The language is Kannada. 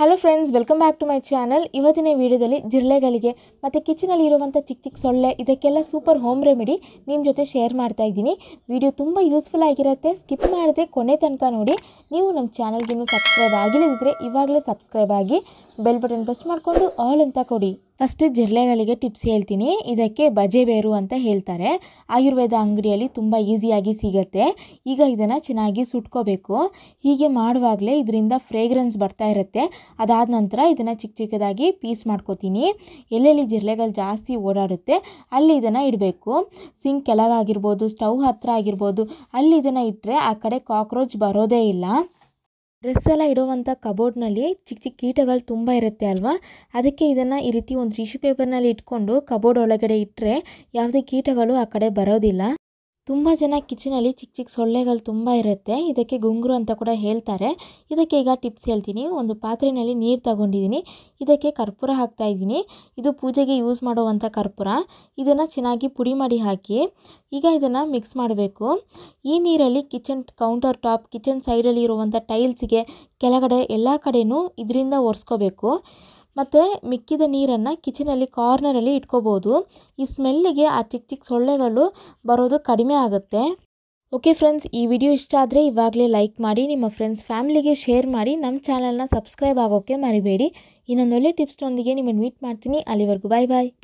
hello friends welcome back to my channel ಇವತ್ತಿನ ವಿಡಿಯೋದಲ್ಲಿ ಜಿರಳೆಗಳಿಗೆ ಮತ್ತು ಕಿಚನಲ್ಲಿ ಇರುವಂಥ ಚಿಕ್ಕ ಚಿಕ್ಕ ಸೊಳ್ಳೆ ಇದಕ್ಕೆಲ್ಲ ಸೂಪರ್ ಹೋಮ್ ರೆಮಿಡಿ ನಿಮ್ಮ ಜೊತೆ ಶೇರ್ ಮಾಡ್ತಾ ಇದ್ದೀನಿ ವಿಡಿಯೋ ತುಂಬ ಯೂಸ್ಫುಲ್ ಆಗಿರುತ್ತೆ ಸ್ಕಿಪ್ ಮಾಡದೆ ಕೊನೆ ತನಕ ನೋಡಿ ನೀವು ನಮ್ಮ ಚಾನಲ್ಗೆ ಸಬ್ಸ್ಕ್ರೈಬ್ ಆಗಿಲ್ಲದಿದ್ದರೆ ಇವಾಗಲೇ ಸಬ್ಸ್ಕ್ರೈಬ್ ಆಗಿ ಬೆಲ್ ಬಟನ್ ಪ್ರೆಸ್ ಮಾಡಿಕೊಂಡು ಆಲ್ ಅಂತ ಕೊಡಿ ಫಸ್ಟ್ ಜಿರಳೆಗಳಿಗೆ ಟಿಪ್ಸ್ ಹೇಳ್ತೀನಿ ಇದಕ್ಕೆ ಬಜೆ ಬೇರು ಅಂತ ಹೇಳ್ತಾರೆ ಆಯುರ್ವೇದ ಅಂಗಡಿಯಲ್ಲಿ ತುಂಬ ಈಸಿಯಾಗಿ ಸಿಗತ್ತೆ ಈಗ ಇದನ್ನು ಚೆನ್ನಾಗಿ ಸುಟ್ಕೋಬೇಕು ಹೀಗೆ ಮಾಡುವಾಗಲೇ ಇದರಿಂದ ಫ್ರೇಗ್ರೆನ್ಸ್ ಬರ್ತಾ ಇರುತ್ತೆ ಅದಾದ ನಂತರ ಇದನ್ನು ಚಿಕ್ಕ ಚಿಕ್ಕದಾಗಿ ಪೀಸ್ ಮಾಡ್ಕೋತೀನಿ ಎಲ್ಲೆಲ್ಲಿ ಜಿರಳೆಗಳು ಜಾಸ್ತಿ ಓಡಾಡುತ್ತೆ ಅಲ್ಲಿ ಇದನ್ನು ಇಡಬೇಕು ಸಿಂಕ್ ಕೆಳಗಾಗಿರ್ಬೋದು ಸ್ಟವ್ ಹತ್ತಿರ ಆಗಿರ್ಬೋದು ಅಲ್ಲಿ ಇದನ್ನು ಇಟ್ಟರೆ ಆ ಕಡೆ ಕಾಕ್ರೋಚ್ ಬರೋದೇ ಇಲ್ಲ ಡ್ರೆಸ್ ಎಲ್ಲ ಇಡುವಂಥ ಕಬೋರ್ಡ್ನಲ್ಲಿ ಚಿಕ್ಕ ಚಿಕ್ಕ ಕೀಟಗಳು ತುಂಬ ಇರುತ್ತೆ ಅಲ್ವಾ ಅದಕ್ಕೆ ಇದನ್ನು ಈ ರೀತಿ ಒಂದು ಟಿಶ್ಯೂ ಪೇಪರ್ನಲ್ಲಿ ಇಟ್ಕೊಂಡು ಕಬೋರ್ಡ್ ಒಳಗಡೆ ಇಟ್ಟರೆ ಯಾವುದೇ ಕೀಟಗಳು ಆ ಕಡೆ ಬರೋದಿಲ್ಲ ತುಂಬ ಜನ ಕಿಚನಲ್ಲಿ ಚಿಕ್ಕ ಚಿಕ್ಕ ಸೊಳ್ಳೆಗಳು ತುಂಬ ಇರುತ್ತೆ ಇದಕ್ಕೆ ಗುಂಗುರು ಅಂತ ಕೂಡ ಹೇಳ್ತಾರೆ ಇದಕ್ಕೆ ಈಗ ಟಿಪ್ಸ್ ಹೇಳ್ತೀನಿ ಒಂದು ಪಾತ್ರೆಯಲ್ಲಿ ನೀರು ತಗೊಂಡಿದ್ದೀನಿ ಇದಕ್ಕೆ ಕರ್ಪೂರ ಹಾಕ್ತಾ ಇದ್ದೀನಿ ಇದು ಪೂಜೆಗೆ ಯೂಸ್ ಮಾಡುವಂಥ ಕರ್ಪೂರ ಇದನ್ನು ಚೆನ್ನಾಗಿ ಪುಡಿ ಮಾಡಿ ಹಾಕಿ ಈಗ ಇದನ್ನು ಮಿಕ್ಸ್ ಮಾಡಬೇಕು ಈ ನೀರಲ್ಲಿ ಕಿಚನ್ ಕೌಂಟರ್ ಟಾಪ್ ಕಿಚನ್ ಸೈಡಲ್ಲಿ ಇರುವಂಥ ಟೈಲ್ಸ್ಗೆ ಕೆಳಗಡೆ ಎಲ್ಲ ಕಡೆಯೂ ಇದರಿಂದ ಒರೆಸ್ಕೋಬೇಕು ಮತ್ತು ಮಿಕ್ಕಿದ ನೀರನ್ನು ಕಿಚನಲ್ಲಿ ಕಾರ್ನರಲ್ಲಿ ಇಟ್ಕೋಬೋದು ಈ ಸ್ಮೆಲ್ಲಿಗೆ ಆ ಚಿಕ್ಕ ಚಿಕ್ಕ ಸೊಳ್ಳೆಗಳು ಬರೋದು ಕಡಿಮೆ ಆಗುತ್ತೆ ಓಕೆ ಫ್ರೆಂಡ್ಸ್ ಈ ವಿಡಿಯೋ ಇಷ್ಟ ಆದರೆ ಇವಾಗಲೇ ಲೈಕ್ ಮಾಡಿ ನಿಮ್ಮ ಫ್ರೆಂಡ್ಸ್ ಫ್ಯಾಮಿಲಿಗೆ ಶೇರ್ ಮಾಡಿ ನಮ್ಮ ಚಾನಲ್ನ ಸಬ್ಸ್ಕ್ರೈಬ್ ಆಗೋಕ್ಕೆ ಮರಿಬೇಡಿ ಇನ್ನೊಂದೊಳ್ಳೆ ಟಿಪ್ಸ್ನೊಂದಿಗೆ ನಿಮ್ಮನ್ನು ಮೀಟ್ ಮಾಡ್ತೀನಿ ಅಲ್ಲಿವರೆಗೂ ಬಾಯ್ ಬಾಯ್